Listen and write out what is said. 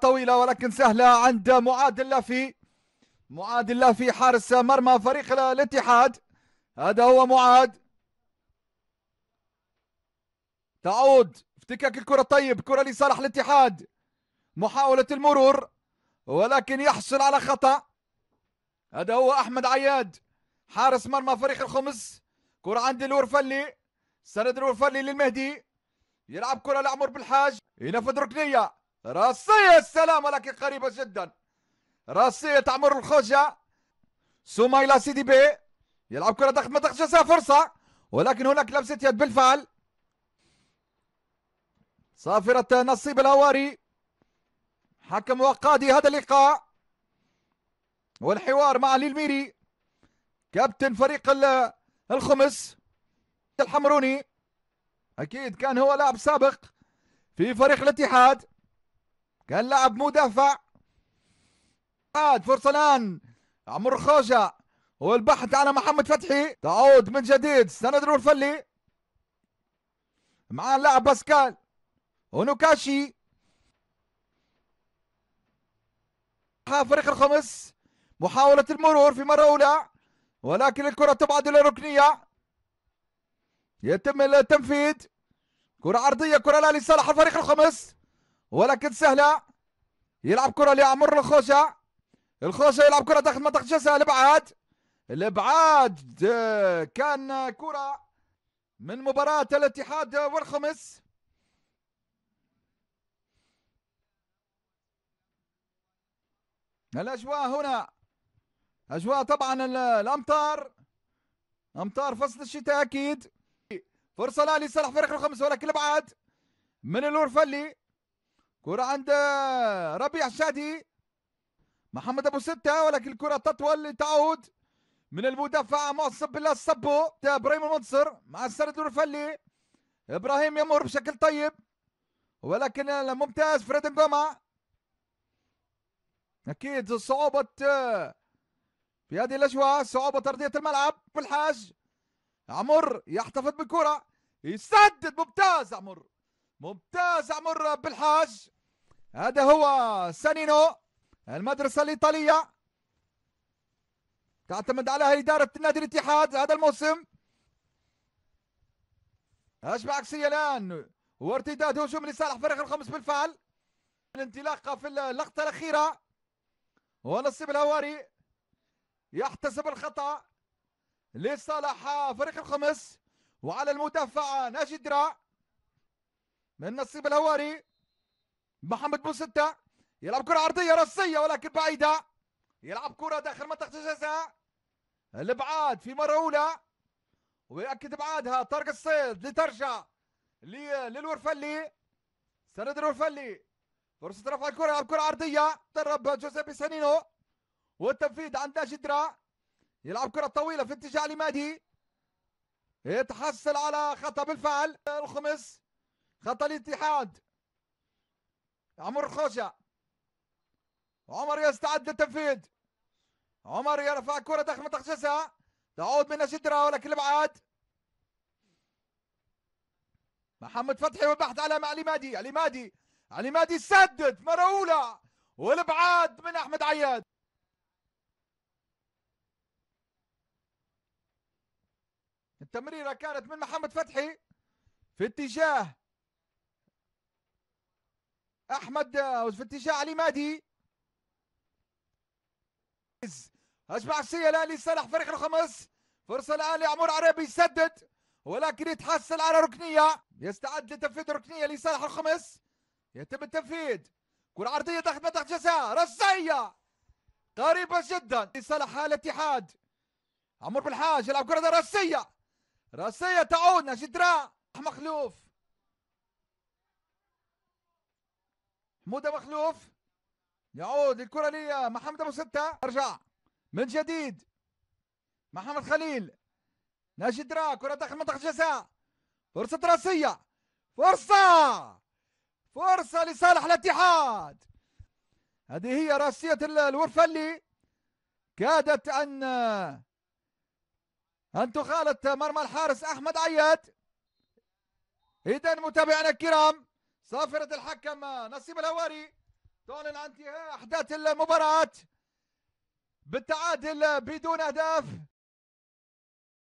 طويلة ولكن سهلة عند معاد اللافي معاد اللافي حارس مرمى فريق الاتحاد هذا هو معاد تعود افتكاك الكرة طيب كرة لصالح الاتحاد محاولة المرور ولكن يحصل على خطأ هذا هو أحمد عياد حارس مرمى فريق الخمس كرة عند الورفلي سند الورفلي للمهدي يلعب كرة لعمر بالحاج ينفذ ركنية راسية السلامة لكن قريبة جدا راسية تعمر الخوجة سوميلا سيدي بي يلعب كرة داخل ما جزاء فرصة ولكن هناك لمسة يد بالفعل صافرة نصيب الهواري حكم وقادي هذا اللقاء والحوار مع للميري كابتن فريق الخمس الحمروني اكيد كان هو لاعب سابق في فريق الاتحاد كان لاعب مدافع عاد فرصة الآن عمر خوجة والبحث على محمد فتحي تعود من جديد سند الفلي مع اللاعب باسكال ونوكاشي فريق الخمس محاولة المرور في مرة أولى ولكن الكرة تبعد إلى الركنية يتم التنفيذ كرة عرضية كرة لا لصالح الفريق الخمس ولكن سهلة يلعب كره لعمر الخوشة الخوشة يلعب كره داخل منطقه الجزاء الابعاد الابعاد كان كره من مباراه الاتحاد والخمس الاجواء هنا اجواء طبعا الامطار امطار فصل الشتاء اكيد فرصه لا لصالح فريق الخمس ولكن الابعاد من الورفلي كرة عند ربيع الشادي محمد ابو ستة ولكن الكرة تطول لتعود من المدافع معصب بالله الصبو ابراهيم المنصر مع السرد الرفلي ابراهيم يمر بشكل طيب ولكن ممتاز فريد نجومع اكيد صعوبة في هذه الاجواء صعوبة ارضية الملعب بالحاج عمر يحتفظ بالكرة يسدد ممتاز عمر ممتاز عمر بالحاج هذا هو سانينو المدرسة الإيطالية تعتمد عليها إدارة نادي الاتحاد هذا الموسم هجمة عكسية الآن وارتداد هجوم لصالح فريق الخمس بالفعل الانطلاقة في اللقطة الأخيرة ونصيب الهواري يحتسب الخطأ لصالح فريق الخمس وعلى المدافع ناجي درا من نصيب الهواري محمد بوستة يلعب كرة عرضية راسية ولكن بعيدة يلعب كرة داخل منطقة الجزاء الابعاد في مرة أولى ويأكد ابعادها طارق الصيد لترجع للورفلي سند الورفلي فرصة رفع الكرة يلعب كرة عرضية تدرب جوزيبي سانينو والتنفيذ عند جدرا يلعب كرة طويلة في اتجاه لمادي يتحصل على خطأ بالفعل الخمس خطأ الاتحاد عمر خوشة عمر يستعد للتنفيذ عمر يرفع كرة داخل منطقة جزاء تعود من شدرة ولكن الابعاد محمد فتحي والبحث على علي مادي علي مادي علي مادي سدد مرة أولى والابعاد من أحمد عياد التمريرة كانت من محمد فتحي في اتجاه احمد وفتيشة علي مادي اجمع الشيء الان لصالح فريق الخمس فرصه الان لعمر عربي يسدد ولكن يتحصل على ركنيه يستعد لتنفيذ ركنيه لصالح الخمس يتم التنفيذ كرة عرضية تحت منطقة جزاء رصية قريبة جدا لصالح الاتحاد عمر بالحاج يلعب كرة راسية راسية تعود نجدراء مخلوف مودة مخلوف يعود الكرة لي محمد أبو ستة ارجع من جديد محمد خليل ناجي درا كرة داخل منطقة الجزاء فرصة راسية فرصة فرصة لصالح الاتحاد هذه هي راسية الورفلي كادت أن أن تخالط مرمى الحارس أحمد عياد إذا متابعينا الكرام صافرة الحكم نصيب الهواري تعلن عن انتهاء أحداث المباراة بالتعادل بدون أهداف